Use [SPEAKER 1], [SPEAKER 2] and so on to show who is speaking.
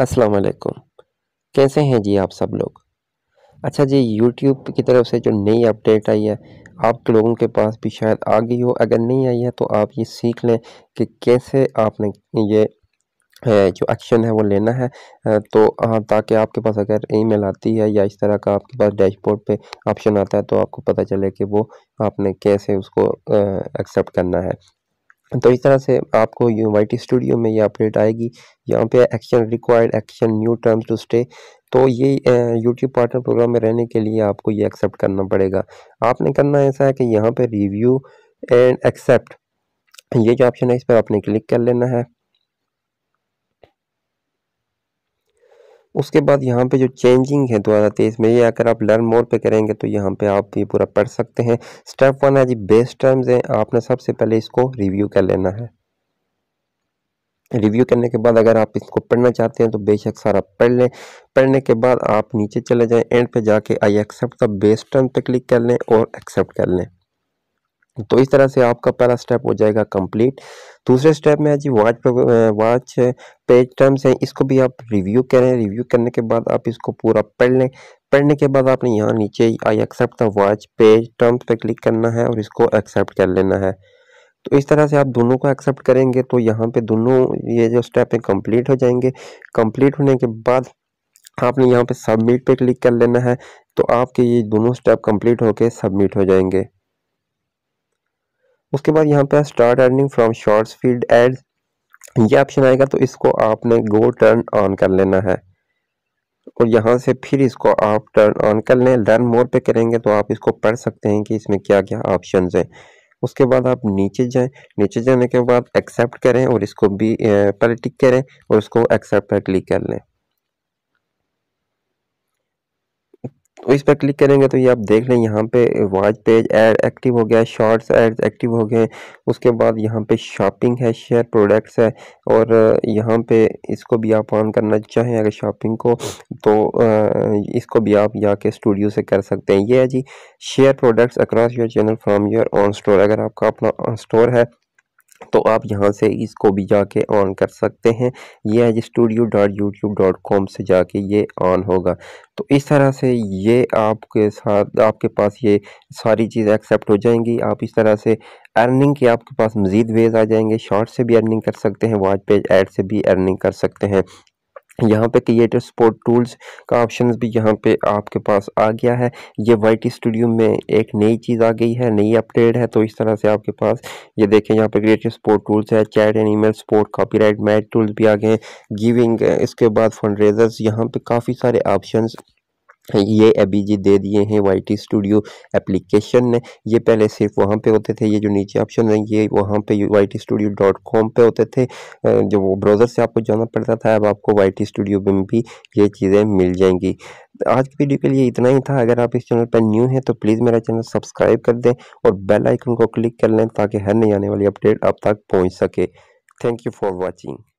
[SPEAKER 1] अस्सलाम वालेकुम कैसे हैं जी आप सब लोग अच्छा जी यूट्यूब की तरफ से जो नई अपडेट आई है आप लोगों के पास भी शायद आ गई हो अगर नहीं आई है तो आप ये सीख लें कि कैसे आपने ये जो एक्शन है वो लेना है तो ताकि आपके पास अगर ईमेल आती है या इस तरह का आपके पास डैशबोर्ड पे ऑप्शन आता है तो आपको पता चले कि वो आपने कैसे उसको एक्सेप्ट करना है तो इस तरह से आपको यूनिवर्टी स्टूडियो में ये अपडेट आएगी यहाँ पे action required action new terms to stay तो ये यूट्यूब पार्टनर प्रोग्राम में रहने के लिए आपको ये एक्सेप्ट करना पड़ेगा आपने करना ऐसा है कि यहाँ पे रिव्यू एंड एक्सेप्ट ये जो ऑप्शन है इस पर आपने क्लिक कर लेना है उसके बाद यहाँ पे जो चेंजिंग है दो हज़ार तेईस में ये अगर आप लर्न मोड पे करेंगे तो यहाँ पे आप ये पूरा पढ़ सकते हैं स्टेप वन है जी बेस्ट टर्म्स हैं आपने सबसे पहले इसको रिव्यू कर लेना है रिव्यू करने के बाद अगर आप इसको पढ़ना चाहते हैं तो बेशक सारा पढ़ लें पढ़ने के बाद आप नीचे चले जाएं एंड पे जाके I accept the best term पे क्लिक कर लें और एक्सेप्ट कर लें तो इस तरह से आपका पहला स्टेप हो जाएगा कंप्लीट दूसरे स्टेप में है जी वाच वाच पेज टर्म्स हैं इसको भी आप रिव्यू करें रिव्यू करने के बाद आप इसको पूरा पढ़ लें पढ़ने के बाद आपने यहाँ नीचे I accept the watch page terms पे क्लिक करना है और इसको एक्सेप्ट कर लेना है तो इस तरह से आप दोनों को एक्सेप्ट करेंगे तो यहाँ पर दोनों ये जो स्टेप हैं कम्प्लीट हो जाएंगे कम्प्लीट होने के बाद आपने यहाँ पर सबमिट पर क्लिक कर लेना है तो आपके ये दोनों स्टेप कंप्लीट होकर सबमिट हो जाएंगे उसके बाद यहाँ पे start earning from shorts field ads ये ऑप्शन आएगा तो इसको आपने गो टर्न ऑन कर लेना है और यहाँ से फिर इसको आप टर्न ऑन कर लें लर्न मोर पे करेंगे तो आप इसको पढ़ सकते हैं कि इसमें क्या क्या ऑप्शन हैं उसके बाद आप नीचे जाएं नीचे जाने के बाद एक्सेप्ट करें और इसको भी पर टिक करें और उसको एक्सेप्ट पर क्लिक कर लें तो इस पर क्लिक करेंगे तो ये आप देख लें यहाँ पे वाच पेज एड एक्टिव हो गया शॉर्ट्स एड एक्टिव हो गए उसके बाद यहाँ पे शॉपिंग है शेयर प्रोडक्ट्स है और यहाँ पे इसको भी आप ऑन करना चाहें अगर शॉपिंग को तो इसको भी आप जाके के स्टूडियो से कर सकते हैं ये है जी share products across your channel from your own store अगर आपका अपना स्टोर है तो आप यहाँ से इसको भी जाके ऑन कर सकते हैं ये है studio dot YouTube dot com से जाके ये ऑन होगा तो इस तरह से ये आपके साथ आपके पास ये सारी चीज़ एक्सेप्ट हो जाएंगी आप इस तरह से अर्निंग के आपके पास मज़ीद वेज आ जाएंगे शॉर्ट से भी अर्निंग कर सकते हैं वॉच पेज ऐड से भी अर्निंग कर सकते हैं यहाँ पे क्रिएटिव स्पोर्ट टूल्स का ऑप्शन भी यहाँ पे आपके पास आ गया है ये वाइट स्टूडियो में एक नई चीज़ आ गई है नई अपडेट है तो इस तरह से आपके पास ये देखें यहाँ पे क्रिएटिव स्पोर्ट टूल्स है chat and email support copyright match tools भी आ गए हैं गिविंग इसके बाद फंड रेजर्स यहाँ पर काफ़ी सारे ऑप्शन ये अभी जी दे दिए हैं वाई टी स्टूडियो एप्लीकेशन ने ये पहले सिर्फ वहाँ पे होते थे ये जो नीचे ऑप्शन है ये वहाँ पे Y T studio dot com पर होते थे जो वो ब्राउज़र से आपको जाना पड़ता था अब आपको वाई टी स्टूडियो में भी ये चीज़ें मिल जाएंगी आज की वीडियो के लिए इतना ही था अगर आप इस चैनल पर न्यू हैं तो प्लीज़ मेरा चैनल सब्सक्राइब कर दें और बेल आइकन को क्लिक कर लें ताकि हर नई आने वाली अपडेट आप तक पहुँच सके थैंक यू फॉर वॉचिंग